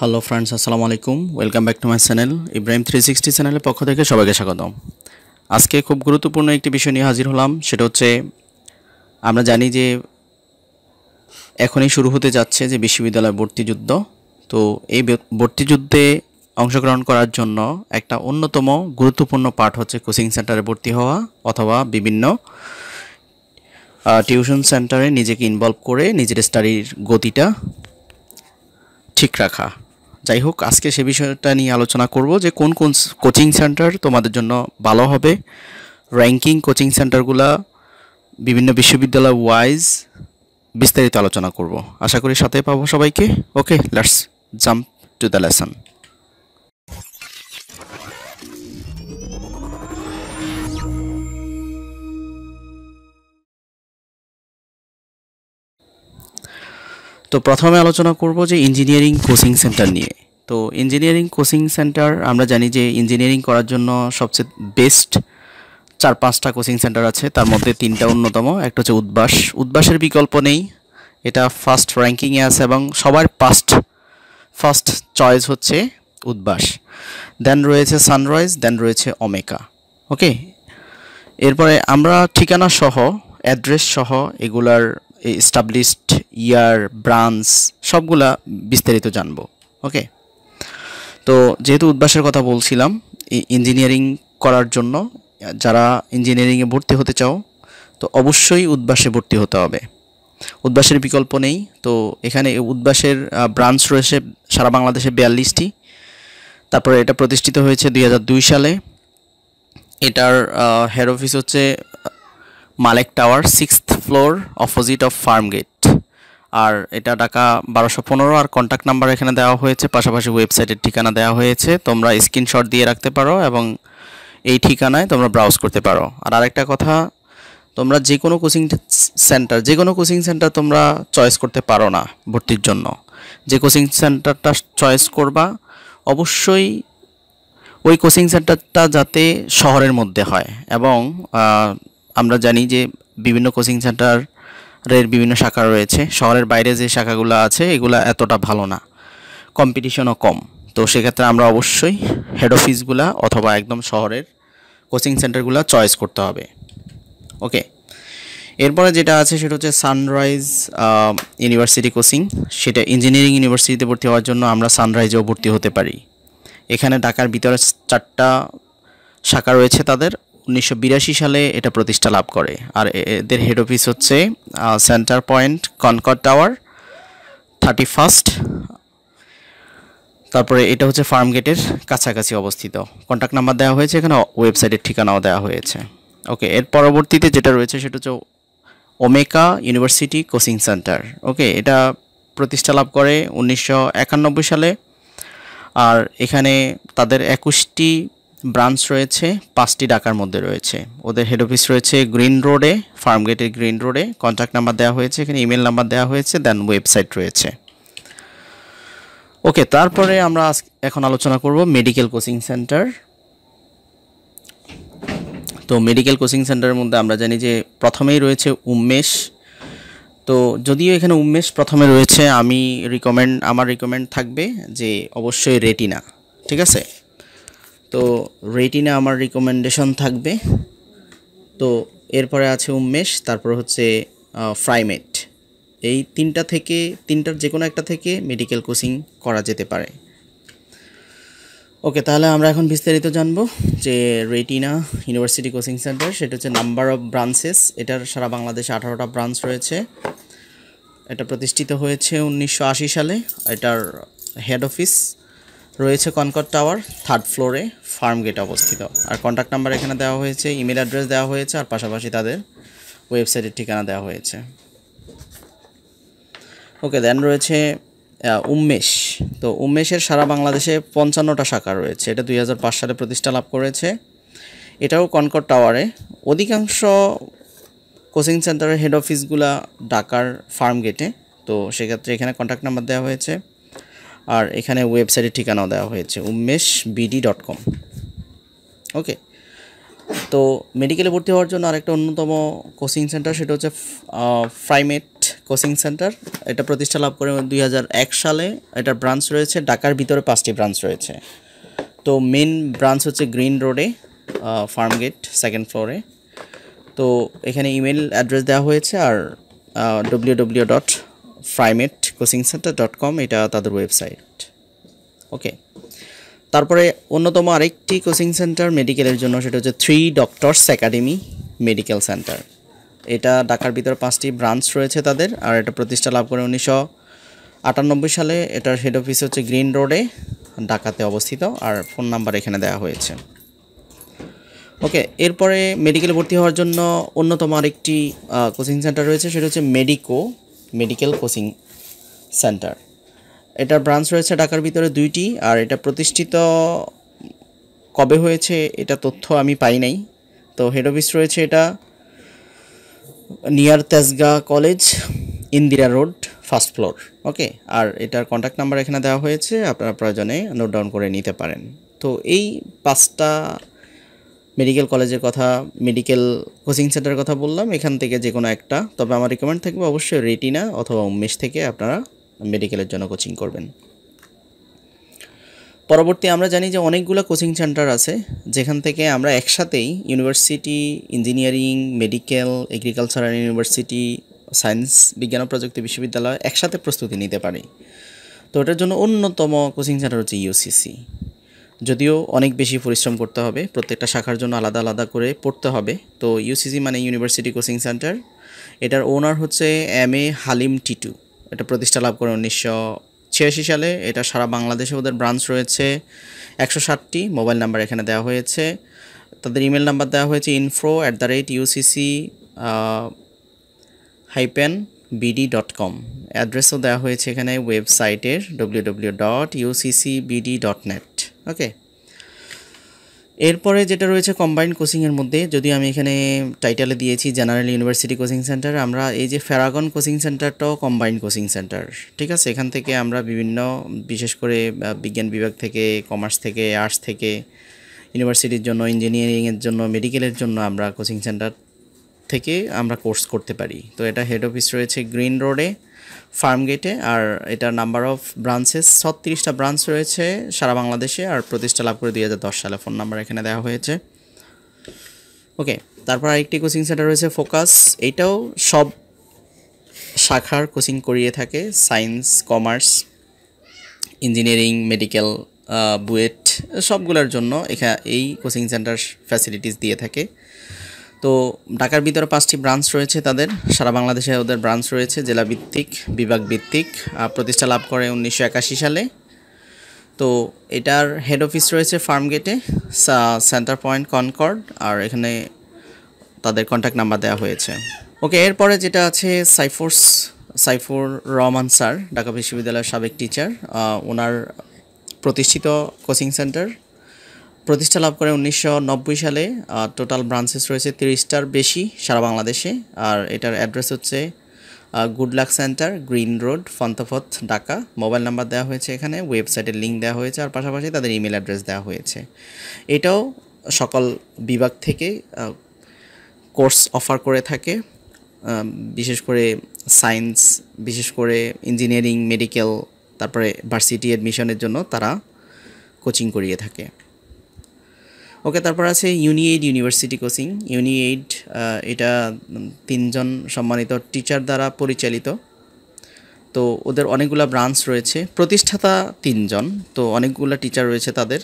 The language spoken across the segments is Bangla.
হ্যালো ফ্রেন্ডস আসসালামু আলাইকুম welcome back to my channel Ibrahim three sixty চ্যানেলের পক্ষ থেকে সবাইকে স্বাগতম আজকে খুব গুরুত্বপূর্ণ একটি বিষয় নিয়ে হাজির হলাম সেটা হচ্ছে আমরা জানি যে এখনই শুরু হতে যাচ্ছে যে বিশ্ববিদ্যালয় ভর্তিযুদ্ধ তো এই ভর্তিযুদ্ধে অংশগ্রহণ করার জন্য একটা অন্যতম গুরুত্বপূর্ণ পাঠ হচ্ছে কোচিং সেন্টারে ভর্তি হওয়া অথবা বিভিন্ন টিউশন সেন্টারে নিজেকে ইনভলভ করে নিজের স্টাডির গতিটা ঠিক রাখা যাই হোক আজকে সে বিষয়টা নিয়ে আলোচনা করব যে কোন কোন কোচিং সেন্টার তোমাদের জন্য ভালো হবে র্যাঙ্কিং কোচিং সেন্টারগুলা বিভিন্ন বিশ্ববিদ্যালয় ওয়াইজ বিস্তারিত আলোচনা করব আশা করি সাথে পাবো সবাইকে okay let's jump to the lesson তো প্রথমে আলোচনা করব যে ইঞ্জিনিয়ারিং কোচিং সেন্টার নিয়ে তো ইঞ্জিনিয়ারিং কোচিং সেন্টার আমরা জানি যে ইঞ্জিনিয়ারিং করার জন্য সবচেয়ে বেস্ট চার পাঁচটা কোচিং সেন্টার আছে তার মধ্যে তিনটা অন্যতম একটা হচ্ছে উদ্বাস উদ্বাসের বিকল্প নেই এটা ফার্স্ট র্যাঙ্কিংয়ে আছে এবং সবার ফার্স্ট ফার্স্ট চয়েস হচ্ছে উদ্বাস দেন রয়েছে সানরাইজ দেন রয়েছে অমেকা ওকে এরপরে আমরা ঠিকানা সহ অ্যাড্রেস সহ এগুলার এস্টাবলিশড ইয়ার ব্রাঞ্চ সবগুলা বিস্তারিত জানব ওকে তো যেহেতু উদ্বাসের কথা বলছিলাম ইঞ্জিনিয়ারিং করার জন্য যারা ইঞ্জিনিয়ারিংয়ে ভর্তি হতে চাও তো অবশ্যই উদ্বাসে ভর্তি হতে হবে উদ্বাসের বিকল্প নেই তো এখানে উদ্বাসের ব্রাঞ্চ রয়েছে সারা বাংলাদেশে বিয়াল্লিশটি তারপরে এটা প্রতিষ্ঠিত হয়েছে দুই সালে এটার হেড অফিস হচ্ছে Malek tower sixth floor opposite of Farmgate আর এটা ডাকা বারোশো পনেরো আর কন্ট্যাক্ট নাম্বার এখানে দেওয়া হয়েছে পাশাপাশি ওয়েবসাইটের ঠিকানা দেওয়া হয়েছে তোমরা স্ক্রিনশট দিয়ে রাখতে পারো এবং এই ঠিকানায় তোমরা ব্রাউজ করতে পারো আর আরেকটা কথা তোমরা যে কোনো কোচিং সেন্টার যে কোনো কোচিং সেন্টার তোমরা চয়েস করতে পারো না ভর্তির জন্য যে কোচিং সেন্টারটা চয়েস করবা অবশ্যই ওই কোচিং সেন্টারটা যাতে শহরের মধ্যে হয় এবং আমরা জানি যে বিভিন্ন কোচিং সেন্টারের বিভিন্ন শাখা রয়েছে শহরের বাইরে যে শাখাগুলো আছে এগুলো এতটা ভালো না কম্পিটিশনও কম তো সেক্ষেত্রে আমরা অবশ্যই হেড অফিসগুলা অথবা একদম শহরের কোচিং সেন্টারগুলো চয়েস করতে হবে ওকে এরপরে যেটা আছে সেটা হচ্ছে সানরাইজ ইউনিভার্সিটি কোচিং সেটা ইঞ্জিনিয়ারিং ইউনিভার্সিটিতে ভর্তি হওয়ার জন্য আমরা সানরাইজেও ভর্তি হতে পারি এখানে ঢাকার ভিতরে চারটা শাখা রয়েছে তাদের উনিশশো সালে এটা প্রতিষ্ঠা লাভ করে আর এদের হেড অফিস হচ্ছে center point Concord tower thirty first তারপরে এটা হচ্ছে ফার্ম গেটের কাছাকাছি অবস্থিত কন্ট্যাক্ট নাম্বার দেওয়া হয়েছে এখানে ওয়েবসাইটের ঠিকানাও দেওয়া হয়েছে ওকে এর পরবর্তীতে যেটা রয়েছে সেটা হচ্ছে ওমেকা ইউনিভার্সিটি কোচিং সেন্টার ওকে এটা প্রতিষ্ঠা লাভ করে উনিশশো সালে আর এখানে তাদের একুশটি ব্রাঞ্চ রয়েছে পাঁচটি ডাকার মধ্যে রয়েছে ওদের হেড অফিস রয়েছে গ্রিন রোডে ফার্মগেটের গ্রিন রোডে কন্ট্যাক্ট নাম্বার দেওয়া হয়েছে এখানে ইমেল নাম্বার দেওয়া হয়েছে দেন ওয়েবসাইট রয়েছে ওকে তারপরে আমরা এখন আলোচনা করব মেডিকেল কোচিং সেন্টার তো মেডিকেল কোচিং সেন্টারের মধ্যে আমরা জানি যে প্রথমেই রয়েছে উন্মেষ তো যদিও এখানে উন্মেষ প্রথমে রয়েছে আমি রিকমেন্ড আমার রিকমেন্ড থাকবে যে অবশ্যই রেটিনা ঠিক আছে তো রেটিনা আমার রিকমেন্ডেশন থাকবে তো এরপরে আছে উম্মেষ তারপর হচ্ছে ফ্রাইমেট এই তিনটা থেকে তিনটার যে কোনো একটা থেকে মেডিকেল কোচিং করা যেতে পারে ওকে তাহলে আমরা এখন বিস্তারিত জানবো যে রেটিনা ইউনিভার্সিটি কোচিং সেন্টার সেটা হচ্ছে নাম্বার অফ ব্রাঞ্চেস এটার সারা বাংলাদেশে আঠারোটা ব্রাঞ্চ রয়েছে এটা প্রতিষ্ঠিত হয়েছে উনিশশো সালে এটার হেড অফিস রয়েছে কনকট টাওয়ার থার্ড ফ্লোরে ফার্ম গেট অবস্থিত আর কন্ট্যাক্ট নাম্বার এখানে দেওয়া হয়েছে ইমেল অ্যাড্রেস দেওয়া হয়েছে আর পাশাপাশি তাদের ওয়েবসাইটের ঠিকানা দেওয়া হয়েছে ওকে দেন রয়েছে উমেশ তো উমেশের সারা বাংলাদেশে পঞ্চান্নটা শাখা রয়েছে এটা দুই সালে প্রতিষ্ঠা লাভ করেছে এটাও কনকট টাওয়ারে অধিকাংশ কোচিং সেন্টারের হেড অফিসগুলা ঢাকার ফার্ম গেটে তো সেক্ষেত্রে এখানে কন্ট্যাক্ট নাম্বার দেওয়া হয়েছে আর এখানে ওয়েবসাইটের ঠিকানাও দেওয়া হয়েছে Umesh BD dot com okay তো মেডিকেলে ভর্তি হওয়ার জন্য আরেকটা অন্যতম কোচিং সেন্টার সেটা হচ্ছে ফ্রাইমেট কোচিং সেন্টার এটা প্রতিষ্ঠা লাভ করে দুই সালে এটার ব্রাঞ্চ রয়েছে ঢাকার ভিতরে পাঁচটি ব্রাঞ্চ রয়েছে তো মেন ব্রাঞ্চ হচ্ছে গ্রিন রোডে ফার্ম গেট সেকেন্ড ফ্লোরে তো এখানে ইমেল অ্যাড্রেস দেওয়া হয়েছে আর ডব্লিউ ডব্লিউ ডট ফ্রাইমেট কোচিং সেন্টার ডট কম এটা তাদের ওয়েবসাইট ওকে তারপরে অন্যতম আরেকটি কোচিং সেন্টার মেডিকেলের জন্য সেটা হচ্ছে three doctors academy medical center এটা ঢাকার ভিতরে পাঁচটি ব্রাঞ্চ রয়েছে তাদের আর এটা প্রতিষ্ঠা লাভ করে উনিশশো আটানব্বই সালে এটার হেড অফিস হচ্ছে গ্রিন রোডে ঢাকাতে অবস্থিত আর ফোন নাম্বার এখানে দেওয়া হয়েছে ওকে এরপরে মেডিকেলে ভর্তি হওয়ার জন্য অন্যতম আরেকটি কোচিং সেন্টার রয়েছে সেটা হচ্ছে মেডিকো মেডিকেল কোচিং সেন্টার এটার ব্রাঞ্চ রয়েছে ঢাকার ভিতরে দুইটি আর এটা প্রতিষ্ঠিত কবে হয়েছে এটা তথ্য আমি পাই নাই তো হেড অফিস রয়েছে এটা near Tejgaon college Indira road first floor okay আর এটার কন্ট্যাক্ট নাম্বার এখানে দেওয়া হয়েছে আপনারা প্রয়োজনে নোট ডাউন করে নিতে পারেন তো এই পাঁচটা মেডিকেল কলেজের কথা মেডিকেল কোচিং সেন্টারের কথা বললাম এখান থেকে যে কোনো একটা তবে আমার রিকমেন্ড থাকবে অবশ্যই রেটিনা অথবা উমেশ থেকে আপনারা মেডিকেলের জন্য কোচিং করবেন পরবর্তী আমরা জানি যে অনেকগুলো কোচিং সেন্টার আছে যেখান থেকে আমরা একসাথেই university engineering medical agricultural university science বিজ্ঞান ও প্রযুক্তি বিশ্ববিদ্যালয় একসাথে প্রস্তুতি নিতে পারি তো এটার জন্য অন্যতম কোচিং সেন্টার হচ্ছে ইউসিসি যদিও অনেক বেশি পরিশ্রম করতে হবে প্রত্যেকটা শাখার জন্য আলাদা আলাদা করে পড়তে হবে তো ইউসিসি মানে ইউনিভার্সিটি কোচিং সেন্টার এটার ওনার হচ্ছে এম এ হালিম টিটু এটা প্রতিষ্ঠা লাভ করে উনিশশো ছিয়াশি সালে এটা সারা বাংলাদেশে ওদের ব্রাঞ্চ রয়েছে একশো ষাটটি মোবাইল নাম্বার এখানে দেওয়া হয়েছে তাদের ইমেল নাম্বার দেওয়া হয়েছে info at the rate UCC hyphen BD dot com অ্যাড্রেসও দেওয়া হয়েছে এখানে ওয়েবসাইটের W W dot UCC BD dot net okay এরপরে যেটা রয়েছে কম্বাইন্ড কোচিংয়ের মধ্যে যদি আমি এখানে টাইটেলে দিয়েছি জেনারেল ইউনিভার্সিটি কোচিং সেন্টার আমরা এই যে ফেরাগন কোচিং সেন্টারটাও কম্বাইন্ড কোচিং সেন্টার ঠিক আছে এখান থেকে আমরা বিভিন্ন বিশেষ করে বিজ্ঞান বিভাগ থেকে কমার্স থেকে আর্টস থেকে ইউনিভার্সিটির জন্য ইঞ্জিনিয়ারিংয়ের জন্য মেডিকেলের জন্য আমরা কোচিং সেন্টার থেকে আমরা কোর্স করতে পারি তো এটা হেড অফিস রয়েছে গ্রিন রোডে ফার্ম গেটে আর এটার নাম্বার অফ ব্রাঞ্চেস ছত্রিশটা ব্রাঞ্চ রয়েছে সারা বাংলাদেশে আর প্রতিষ্ঠা লাভ করে দুই সালে ফোন নাম্বার এখানে দেওয়া হয়েছে ওকে তারপর আরেকটি কোচিং সেন্টার রয়েছে ফোকাস এইটাও সব শাখার কোচিং করিয়ে থাকে science commerce engineering medical BUET সবগুলোর জন্য এখা এই কোচিং সেন্টার ফ্যাসিলিটিস দিয়ে থাকে তো ঢাকার ভিতরে পাঁচটি ব্রাঞ্চ রয়েছে তাদের সারা বাংলাদেশে ওদের ব্রাঞ্চ রয়েছে জেলাভিত্তিক বিভাগ ভিত্তিক প্রতিষ্ঠা লাভ করে উনিশশো সালে তো এটার হেড অফিস রয়েছে ফার্মগেটে সেন্টার পয়েন্ট কনকর্ড আর এখানে তাদের কন্ট্যাক্ট নাম্বার দেওয়া হয়েছে ওকে এরপরে যেটা আছে সাইফোর্স সাইফুর রহমান স্যার ঢাকা বিশ্ববিদ্যালয়ের সাবেক টিচার ওনার প্রতিষ্ঠিত কোচিং সেন্টার প্রতিষ্ঠা লাভ করে উনিশশো সালে টোটাল ব্রাঞ্চেস রয়েছে তিরিশটার বেশি সারা বাংলাদেশে আর এটার অ্যাড্রেস হচ্ছে good luck center green road ফন্তফত ঢাকা মোবাইল নাম্বার দেওয়া হয়েছে এখানে ওয়েবসাইটের লিঙ্ক দেওয়া হয়েছে আর পাশাপাশি তাদের ইমেল অ্যাড্রেস দেওয়া হয়েছে এটাও সকল বিভাগ থেকে কোর্স অফার করে থাকে বিশেষ করে সায়েন্স বিশেষ করে ইঞ্জিনিয়ারিং মেডিকেল তারপরে ভার্সিটি অ্যাডমিশনের জন্য তারা কোচিং করিয়ে থাকে ওকে তারপর আছে ইউনিএইড ইউনিভার্সিটি কোচিং ইউনিএইড এটা তিনজন সম্মানিত টিচার দ্বারা পরিচালিত তো ওদের অনেকগুলো ব্রাঞ্চ রয়েছে প্রতিষ্ঠাতা তিনজন তো অনেকগুলো টিচার রয়েছে তাদের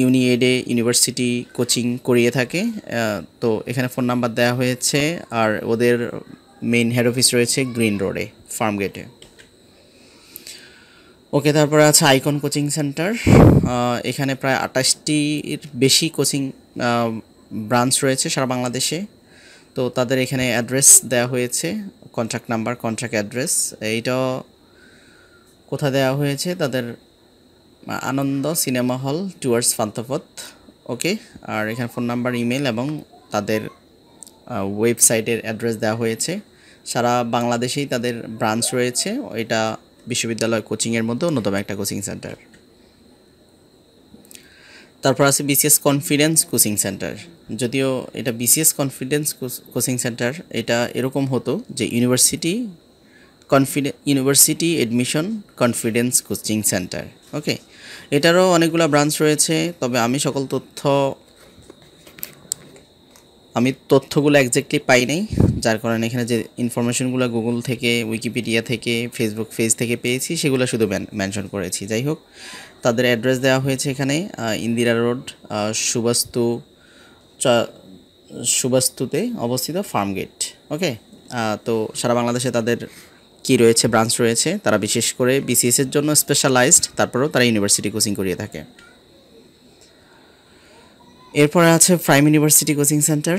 ইউনিএডে ইউনিভার্সিটি কোচিং করিয়ে থাকে তো এখানে ফোন নাম্বার দেওয়া হয়েছে আর ওদের মেইন হেড অফিস রয়েছে গ্রিন রোডে ফার্মগেটে ওকে তারপরে আছে আইকন কোচিং সেন্টার এখানে প্রায় আঠাশটির বেশি কোচিং ব্রাঞ্চ রয়েছে সারা বাংলাদেশে তো তাদের এখানে অ্যাড্রেস দেওয়া হয়েছে কন্ট্রাক্ট নাম্বার কন্ট্রাক্ট অ্যাড্রেস এইটাও কোথা দেওয়া হয়েছে তাদের আনন্দ সিনেমা হল টুয়ার্স ফান্তপথ ওকে আর এখানে ফোন নাম্বার ইমেল এবং তাদের ওয়েবসাইটের অ্যাড্রেস দেওয়া হয়েছে সারা বাংলাদেশেই তাদের ব্রাঞ্চ রয়েছে এটা বিশ্ববিদ্যালয় কোচিংয়ের মধ্যে অন্যতম একটা কোচিং সেন্টার তারপর আছে বিসিএস কনফিডেন্স কোচিং সেন্টার যদিও এটা বিসিএস কনফিডেন্স কোচিং সেন্টার এটা এরকম হতো যে ইউনিভার্সিটি কনফিডে university admission confidence coaching center okay এটারও অনেকগুলো ব্রাঞ্চ রয়েছে তবে আমি সকল তথ্য আমি তথ্যগুলো একজাক্টলি পাই নাই যার কারণে এখানে যে ইনফরমেশনগুলো গুগল থেকে উইকিপিডিয়া থেকে ফেসবুক পেজ থেকে পেয়েছি সেগুলো শুধু মেনশন করেছি যাই হোক তাদের অ্যাড্রেস দেওয়া হয়েছে এখানে ইন্দিরা রোড সুবাস্তু সুবাস্তুতে অবস্থিত ফার্ম গেট ওকে তো সারা বাংলাদেশে তাদের কি রয়েছে ব্রাঞ্চ রয়েছে তারা বিশেষ করে বিসিএসের জন্য স্পেশালাইজড তারপরেও তারা ইউনিভার্সিটি কোচিং করিয়ে থাকে এরপরে আছে প্রাইম ইউনিভার্সিটি কোচিং সেন্টার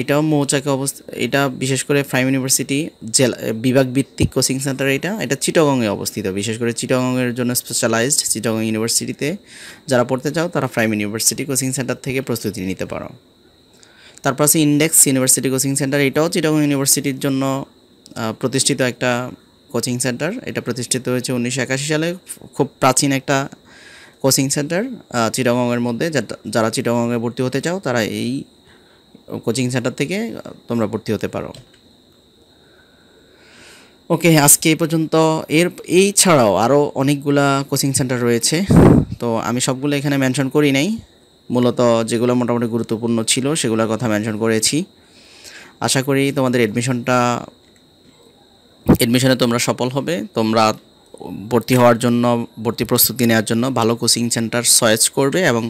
এটাও মৌচাকে অবস্থা এটা বিশেষ করে প্রাইম ইউনিভার্সিটি জেলা বিভাগভিত্তিক কোচিং সেন্টার এটা এটা চিটাগংয়ে অবস্থিত বিশেষ করে চিটাগংয়ের জন্য স্পেশালাইজড চিটাগং ইউনিভার্সিটিতে যারা পড়তে চাও তারা প্রাইম ইউনিভার্সিটি কোচিং সেন্টার থেকে প্রস্তুতি নিতে পারো তারপর আছে ইন্ডেক্স ইউনিভার্সিটি কোচিং সেন্টার এটাও চিটাগং ইউনিভার্সিটির জন্য প্রতিষ্ঠিত একটা কোচিং সেন্টার এটা প্রতিষ্ঠিত হয়েছে উনিশশো একাশি সালে খুব প্রাচীন একটা কোচিং সেন্টার চিটাগংয়ের মধ্যে যারা চিটাগংয়ে ভর্তি হতে চাও তারা এই কোচিং সেন্টার থেকে তোমরা ভর্তি হতে পারো ওকে আজকে এই পর্যন্ত এর এই ছাড়াও আরও অনেকগুলা কোচিং সেন্টার রয়েছে তো আমি সবগুলো এখানে মেনশন করি নাই মূলত যেগুলো মোটামুটি গুরুত্বপূর্ণ ছিল সেগুলোর কথা মেনশন করেছি আশা করি তোমাদের অ্যাডমিশনটা এডমিশনে তোমরা সফল হবে তোমরা ভর্তি হওয়ার জন্য ভর্তি প্রস্তুতি নেওয়ার জন্য ভালো কোচিং সেন্টার সয়েজ করবে এবং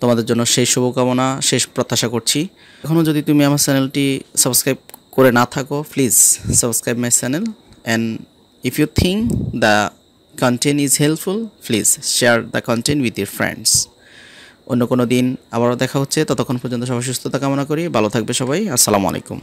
তোমাদের জন্য সেই শুভকামনা শেষ প্রত্যাশা করছি এখনও যদি তুমি আমার চ্যানেলটি সাবস্ক্রাইব করে না থাকো please subscribe my channel and if you think the content is helpful please share the content with your friends অন্য কোনো দিন আবারও দেখা হচ্ছে ততক্ষণ পর্যন্ত সবাই সুস্থতা কামনা করি ভালো থাকবে সবাই আসসালামু আলাইকুম